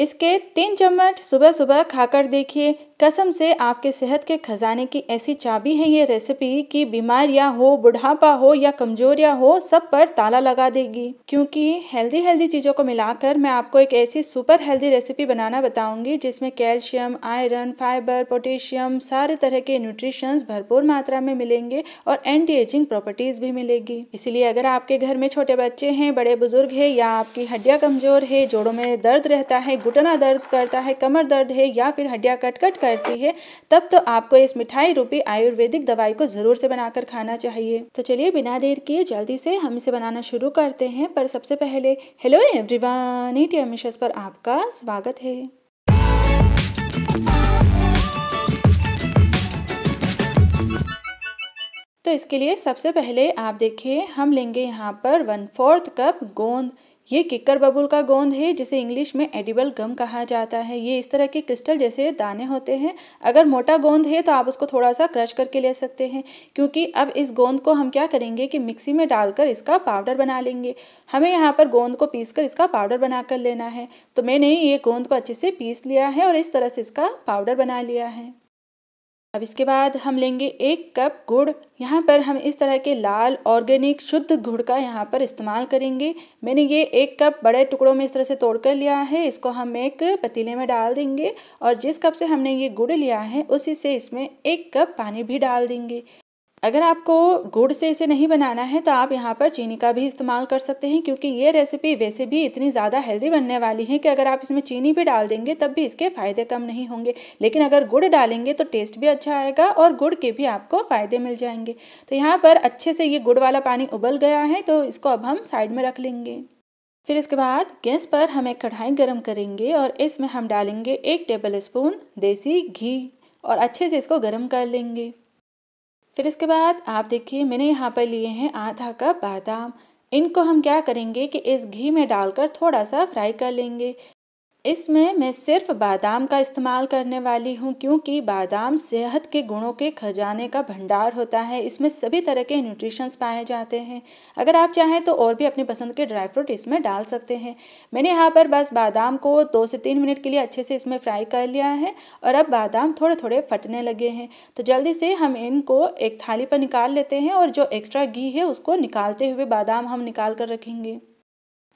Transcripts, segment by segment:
इसके तीन चम्मच सुबह सुबह खाकर देखिए कसम से आपके सेहत के खजाने की ऐसी चाबी है ये रेसिपी कि बीमारियां हो बुढ़ापा हो या कमजोरियां हो सब पर ताला लगा देगी क्योंकि हेल्दी हेल्दी चीज़ों को मिलाकर मैं आपको एक ऐसी सुपर हेल्दी रेसिपी बनाना बताऊंगी जिसमें कैल्शियम आयरन फाइबर पोटेशियम सारे तरह के न्यूट्रिशन भरपूर मात्रा में मिलेंगे और एंटी एजिंग प्रॉपर्टीज़ भी मिलेगी इसीलिए अगर आपके घर में छोटे बच्चे हैं बड़े बुजुर्ग है या आपकी हड्डियाँ कमजोर है जोड़ों में दर्द रहता है घुटना दर्द करता है कमर दर्द है या फिर हड्डियाँ कट कट कर करती है तब तो आपको इस मिठाई रूपी आयुर्वेदिक दवाई को ज़रूर से बनाकर खाना चाहिए तो चलिए बिना देर किए जल्दी से हम इसे बनाना शुरू करते हैं पर सबसे पहले हेलो एवरीवन ईटी अमिशस पर आपका स्वागत है तो इसके लिए सबसे पहले आप देखिए हम लेंगे यहाँ पर वन फोर्थ कप गोंद ये किक्कर बबुल का गोंद है जिसे इंग्लिश में एडिबल गम कहा जाता है ये इस तरह के क्रिस्टल जैसे दाने होते हैं अगर मोटा गोंद है तो आप उसको थोड़ा सा क्रश करके ले सकते हैं क्योंकि अब इस गोंद को हम क्या करेंगे कि मिक्सी में डालकर इसका पाउडर बना लेंगे हमें यहाँ पर गोंद को पीस कर इसका पाउडर बना कर लेना है तो मैंने ये गोंद को अच्छे से पीस लिया है और इस तरह से इसका पाउडर बना लिया है अब इसके बाद हम लेंगे एक कप गुड़ यहाँ पर हम इस तरह के लाल ऑर्गेनिक शुद्ध गुड़ का यहाँ पर इस्तेमाल करेंगे मैंने ये एक कप बड़े टुकड़ों में इस तरह से तोड़ कर लिया है इसको हम एक पतीले में डाल देंगे और जिस कप से हमने ये गुड़ लिया है उसी से इसमें एक कप पानी भी डाल देंगे अगर आपको गुड़ से इसे नहीं बनाना है तो आप यहाँ पर चीनी का भी इस्तेमाल कर सकते हैं क्योंकि ये रेसिपी वैसे भी इतनी ज़्यादा हेल्दी बनने वाली है कि अगर आप इसमें चीनी भी डाल देंगे तब भी इसके फ़ायदे कम नहीं होंगे लेकिन अगर गुड़ डालेंगे तो टेस्ट भी अच्छा आएगा और गुड़ के भी आपको फ़ायदे मिल जाएंगे तो यहाँ पर अच्छे से ये गुड़ वाला पानी उबल गया है तो इसको अब हम साइड में रख लेंगे फिर इसके बाद गैस पर हम एक कढ़ाई गर्म करेंगे और इसमें हम डालेंगे एक टेबल स्पून देसी घी और अच्छे से इसको गर्म कर लेंगे फिर इसके बाद आप देखिए मैंने यहाँ पर लिए हैं आधा कप बादाम इनको हम क्या करेंगे कि इस घी में डालकर थोड़ा सा फ्राई कर लेंगे इसमें मैं सिर्फ बादाम का इस्तेमाल करने वाली हूँ क्योंकि बादाम सेहत के गुणों के खजाने का भंडार होता है इसमें सभी तरह के न्यूट्रिशंस पाए जाते हैं अगर आप चाहें तो और भी अपनी पसंद के ड्राई फ्रूट इसमें डाल सकते हैं मैंने यहाँ पर बस बादाम को दो से तीन मिनट के लिए अच्छे से इसमें फ्राई कर लिया है और अब बादाम थोड़े थोड़े फटने लगे हैं तो जल्दी से हम इनको एक थाली पर निकाल लेते हैं और जो एक्स्ट्रा घी है उसको निकालते हुए बादाम हम निकाल कर रखेंगे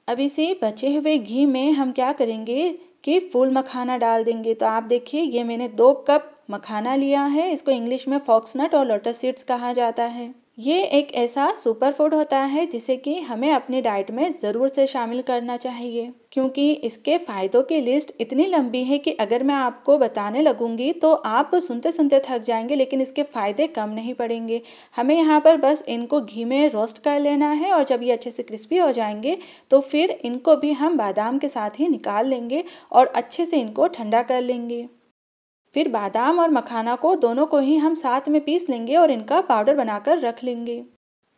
अब इसी बचे हुए घी में हम क्या करेंगे कि फुल मखाना डाल देंगे तो आप देखिए ये मैंने दो कप मखाना लिया है इसको इंग्लिश में फॉक्सनट और लोटस सीड्स कहा जाता है ये एक ऐसा सुपर फूड होता है जिसे कि हमें अपनी डाइट में ज़रूर से शामिल करना चाहिए क्योंकि इसके फ़ायदों की लिस्ट इतनी लंबी है कि अगर मैं आपको बताने लगूंगी तो आप सुनते सुनते थक जाएंगे लेकिन इसके फ़ायदे कम नहीं पड़ेंगे हमें यहाँ पर बस इनको घी में रोस्ट कर लेना है और जब ये अच्छे से क्रिस्पी हो जाएंगे तो फिर इनको भी हम बादाम के साथ ही निकाल लेंगे और अच्छे से इनको ठंडा कर लेंगे फिर बादाम और मखाना को दोनों को ही हम साथ में पीस लेंगे और इनका पाउडर बनाकर रख लेंगे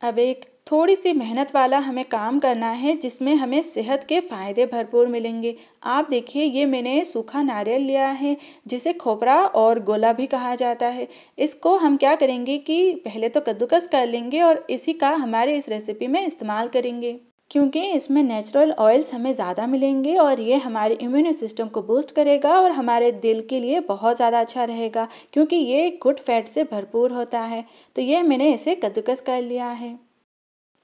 अब एक थोड़ी सी मेहनत वाला हमें काम करना है जिसमें हमें सेहत के फ़ायदे भरपूर मिलेंगे आप देखिए ये मैंने सूखा नारियल लिया है जिसे खोपरा और गोला भी कहा जाता है इसको हम क्या करेंगे कि पहले तो कद्दूकस कर लेंगे और इसी का हमारे इस रेसिपी में इस्तेमाल करेंगे क्योंकि इसमें नेचुरल ऑयल्स हमें ज़्यादा मिलेंगे और ये हमारे इम्यून सिस्टम को बूस्ट करेगा और हमारे दिल के लिए बहुत ज़्यादा अच्छा रहेगा क्योंकि ये गुड फैट से भरपूर होता है तो ये मैंने इसे कद्दूकस कर लिया है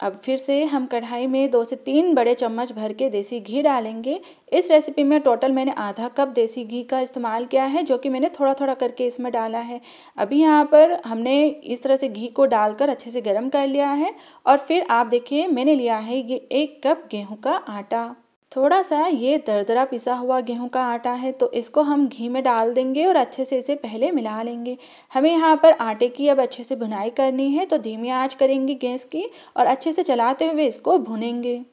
अब फिर से हम कढ़ाई में दो से तीन बड़े चम्मच भर के देसी घी डालेंगे इस रेसिपी में टोटल मैंने आधा कप देसी घी का इस्तेमाल किया है जो कि मैंने थोड़ा थोड़ा करके इसमें डाला है अभी यहाँ पर हमने इस तरह से घी को डालकर अच्छे से गर्म कर लिया है और फिर आप देखिए मैंने लिया है ये एक कप गेहूँ का आटा थोड़ा सा ये दरदरा पिसा हुआ गेहूं का आटा है तो इसको हम घी में डाल देंगे और अच्छे से इसे पहले मिला लेंगे हमें यहाँ पर आटे की अब अच्छे से भुनाई करनी है तो धीमी आंच करेंगे गैस की और अच्छे से चलाते हुए इसको भुनेंगे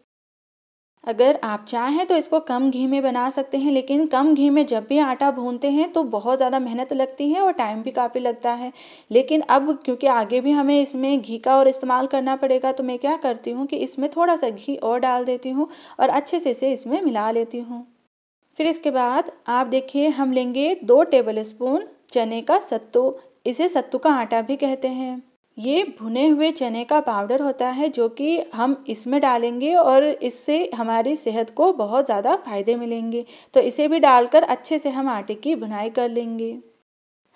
अगर आप चाहें तो इसको कम घी में बना सकते हैं लेकिन कम घी में जब भी आटा भूनते हैं तो बहुत ज़्यादा मेहनत लगती है और टाइम भी काफ़ी लगता है लेकिन अब क्योंकि आगे भी हमें इसमें घी का और इस्तेमाल करना पड़ेगा तो मैं क्या करती हूँ कि इसमें थोड़ा सा घी और डाल देती हूँ और अच्छे से इसे इसमें मिला लेती हूँ फिर इसके बाद आप देखिए हम लेंगे दो टेबल स्पून चने का सत्तू इसे सत्तू का आटा भी कहते हैं ये भुने हुए चने का पाउडर होता है जो कि हम इसमें डालेंगे और इससे हमारी सेहत को बहुत ज़्यादा फायदे मिलेंगे तो इसे भी डालकर अच्छे से हम आटे की भुनाई कर लेंगे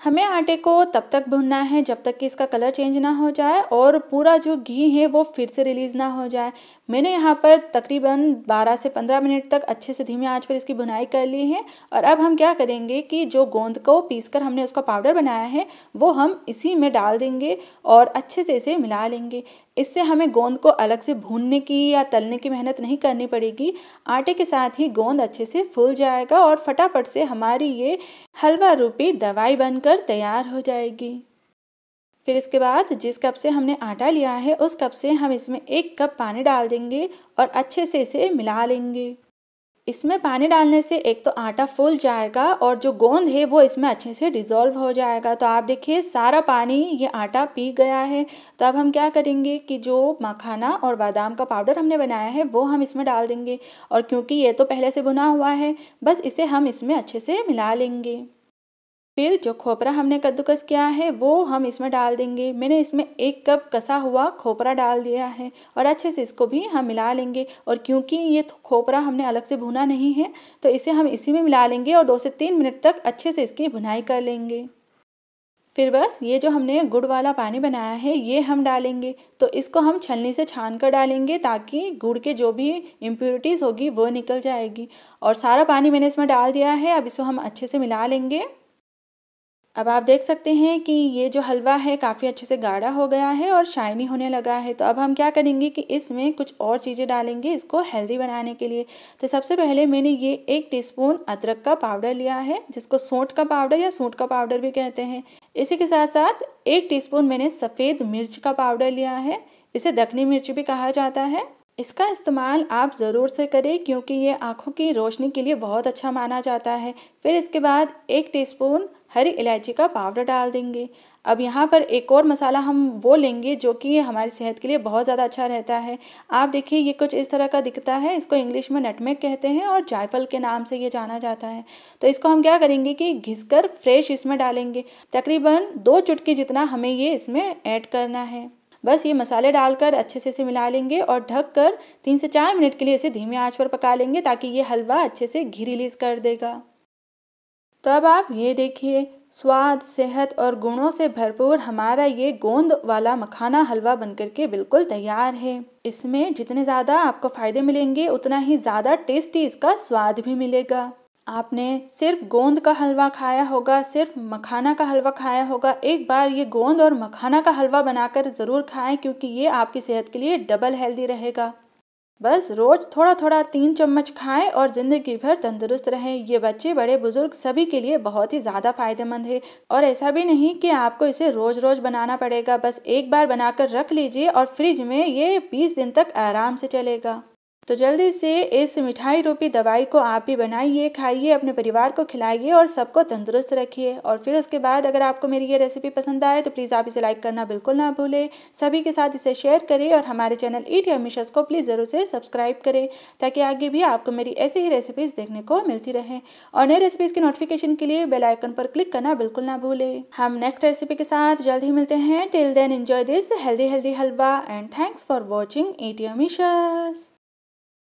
हमें आटे को तब तक भुनना है जब तक कि इसका कलर चेंज ना हो जाए और पूरा जो घी है वो फिर से रिलीज़ ना हो जाए मैंने यहाँ पर तकरीबन 12 से 15 मिनट तक अच्छे से धीमे आंच पर इसकी भुनाई कर ली है और अब हम क्या करेंगे कि जो गोंद को पीस कर हमने उसका पाउडर बनाया है वो हम इसी में डाल देंगे और अच्छे से इसे मिला लेंगे इससे हमें गोंद को अलग से भूनने की या तलने की मेहनत नहीं करनी पड़ेगी आटे के साथ ही गोंद अच्छे से फूल जाएगा और फटाफट से हमारी ये हलवा रूपी दवाई बनकर तैयार हो जाएगी फिर इसके बाद जिस कप से हमने आटा लिया है उस कप से हम इसमें एक कप पानी डाल देंगे और अच्छे से इसे मिला लेंगे इसमें पानी डालने से एक तो आटा फूल जाएगा और जो गोंद है वो इसमें अच्छे से डिज़ोल्व हो जाएगा तो आप देखिए सारा पानी ये आटा पी गया है तो अब हम क्या करेंगे कि जो मखाना और बादाम का पाउडर हमने बनाया है वो हम इसमें डाल देंगे और क्योंकि ये तो पहले से भुना हुआ है बस इसे हम इसमें अच्छे से मिला लेंगे फिर जो खोपरा हमने कद्दूकस किया है वो हम इसमें डाल देंगे मैंने इसमें एक कप कसा हुआ खोपरा डाल दिया है और अच्छे से इसको भी हम मिला लेंगे और क्योंकि ये खोपरा हमने अलग से भुना नहीं है तो इसे हम इसी में मिला लेंगे और दो से तीन मिनट तक अच्छे से इसकी भुनाई कर लेंगे फिर बस ये जो हमने गुड़ वाला पानी बनाया है ये हम डालेंगे तो इसको हम छलनी से छान कर डालेंगे ताकि गुड़ के जो भी इम्प्योरिटीज़ होगी वो निकल जाएगी और सारा पानी मैंने इसमें डाल दिया है अब इसको हम अच्छे से मिला लेंगे अब आप देख सकते हैं कि ये जो हलवा है काफ़ी अच्छे से गाढ़ा हो गया है और शाइनी होने लगा है तो अब हम क्या करेंगे कि इसमें कुछ और चीज़ें डालेंगे इसको हेल्दी बनाने के लिए तो सबसे पहले मैंने ये एक टीस्पून अदरक का पाउडर लिया है जिसको सोंठ का पाउडर या सोंठ का पाउडर भी कहते हैं इसी के साथ साथ एक टी मैंने सफ़ेद मिर्च का पाउडर लिया है इसे दखनी मिर्च भी कहा जाता है इसका इस्तेमाल आप ज़रूर से करें क्योंकि ये आँखों की रोशनी के लिए बहुत अच्छा माना जाता है फिर इसके बाद एक टीस्पून हरी इलायची का पाउडर डाल देंगे अब यहाँ पर एक और मसाला हम वो लेंगे जो कि हमारी सेहत के लिए बहुत ज़्यादा अच्छा रहता है आप देखिए ये कुछ इस तरह का दिखता है इसको इंग्लिश में नटमेक कहते हैं और जायफल के नाम से ये जाना जाता है तो इसको हम क्या करेंगे कि घिस कर फ्रेश इसमें डालेंगे तकरीबन दो चुटकी जितना हमें ये इसमें ऐड करना है बस ये मसाले डालकर अच्छे से इसे मिला लेंगे और ढक कर तीन से चार मिनट के लिए इसे धीमी आंच पर पका लेंगे ताकि ये हलवा अच्छे से घी रिलीज कर देगा तब तो आप ये देखिए स्वाद सेहत और गुणों से भरपूर हमारा ये गोंद वाला मखाना हलवा बनकर के बिल्कुल तैयार है इसमें जितने ज़्यादा आपको फ़ायदे मिलेंगे उतना ही ज़्यादा टेस्टी इसका स्वाद भी मिलेगा आपने सिर्फ गोंद का हलवा खाया होगा सिर्फ मखाना का हलवा खाया होगा एक बार ये गोंद और मखाना का हलवा बनाकर ज़रूर खाएं क्योंकि ये आपकी सेहत के लिए डबल हेल्दी रहेगा बस रोज़ थोड़ा थोड़ा तीन चम्मच खाएं और ज़िंदगी भर तंदुरुस्त रहें ये बच्चे बड़े बुज़ुर्ग सभी के लिए बहुत ही ज़्यादा फ़ायदेमंद है और ऐसा भी नहीं कि आपको इसे रोज़ रोज़ बनाना पड़ेगा बस एक बार बनाकर रख लीजिए और फ्रिज में ये बीस दिन तक आराम से चलेगा तो जल्दी से इस मिठाई रूपी दवाई को आप भी बनाइए खाइए अपने परिवार को खिलाइए और सबको तंदुरुस्त रखिए और फिर उसके बाद अगर आपको मेरी ये रेसिपी पसंद आए तो प्लीज़ आप इसे लाइक करना बिल्कुल ना भूलें सभी के साथ इसे शेयर करें और हमारे चैनल ईट अमीशस को प्लीज़ ज़रूर से सब्सक्राइब करें ताकि आगे भी आपको मेरी ऐसी ही रेसिपीज़ देखने को मिलती रहे और नई रेसिपीज़ की नोटिफिकेशन के लिए बेलाइकन पर क्लिक करना बिल्कुल ना भूलें हम नेक्स्ट रेसिपी के साथ जल्द ही मिलते हैं till then enjoy this healthy healthy halwa and thanks for watching eat अमीशस